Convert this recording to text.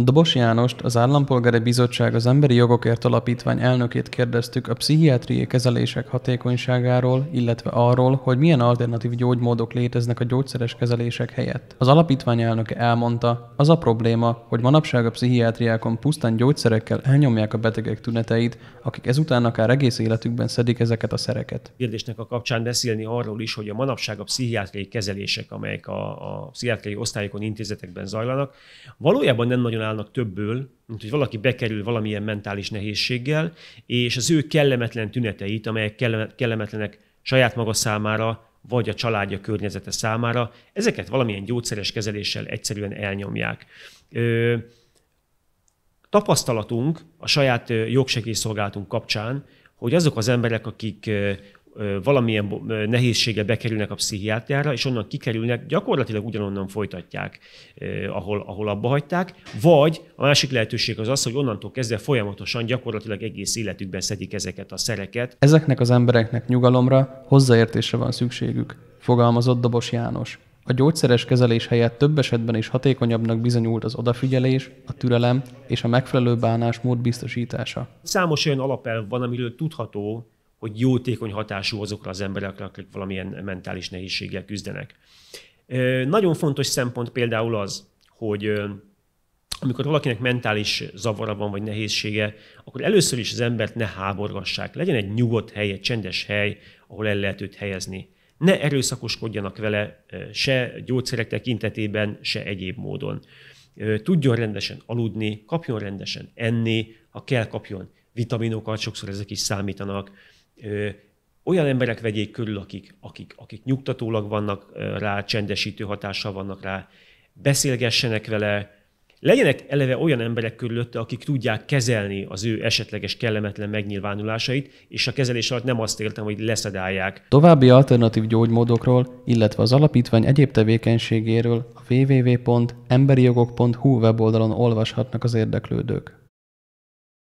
Dobos Jánost, az Állampolgári Bizottság az Emberi Jogokért Alapítvány elnökét kérdeztük a pszichiátriai kezelések hatékonyságáról, illetve arról, hogy milyen alternatív gyógymódok léteznek a gyógyszeres kezelések helyett. Az alapítvány elnöke elmondta, az a probléma, hogy manapság a pszichiátriákon pusztán gyógyszerekkel elnyomják a betegek tüneteit, akik ezután akár egész életükben szedik ezeket a szereket. Kérdésnek a kapcsán beszélni arról is, hogy a manapság a pszichiátriai kezelések, amelyek a, a pszichiátriai osztályokon, intézetekben zajlanak, valójában nem nagyon állnak többből, mint hogy valaki bekerül valamilyen mentális nehézséggel, és az ő kellemetlen tüneteit, amelyek kellemetlenek saját maga számára, vagy a családja környezete számára, ezeket valamilyen gyógyszeres kezeléssel egyszerűen elnyomják. Ö, tapasztalatunk a saját jogsegélyszolgálatunk kapcsán, hogy azok az emberek, akik valamilyen nehézsége bekerülnek a pszichiátriára, és onnan kikerülnek, gyakorlatilag ugyanonnan folytatják, ahol, ahol abba hagyták, vagy a másik lehetőség az az, hogy onnantól kezdve folyamatosan gyakorlatilag egész életükben szedik ezeket a szereket. Ezeknek az embereknek nyugalomra, hozzáértésre van szükségük, fogalmazott Dobos János. A gyógyszeres kezelés helyett több esetben is hatékonyabbnak bizonyult az odafigyelés, a türelem és a megfelelő bánásmód biztosítása. Számos olyan alapelv van, amiről tudható, hogy jótékony hatású azokra az emberekre, akik valamilyen mentális nehézséggel küzdenek. Nagyon fontos szempont például az, hogy amikor valakinek mentális zavara van, vagy nehézsége, akkor először is az embert ne háborgassák. Legyen egy nyugodt hely, egy csendes hely, ahol el lehet őt helyezni. Ne erőszakoskodjanak vele se gyógyszerek tekintetében, se egyéb módon. Tudjon rendesen aludni, kapjon rendesen enni, ha kell, kapjon vitaminokat, sokszor ezek is számítanak olyan emberek vegyék körül, akik, akik, akik nyugtatólag vannak rá, csendesítő hatással vannak rá, beszélgessenek vele, legyenek eleve olyan emberek körülötte, akik tudják kezelni az ő esetleges kellemetlen megnyilvánulásait, és a kezelés alatt nem azt értem, hogy leszedálják. További alternatív gyógymódokról, illetve az alapítvány egyéb tevékenységéről a www.emberijogok.hu weboldalon olvashatnak az érdeklődők.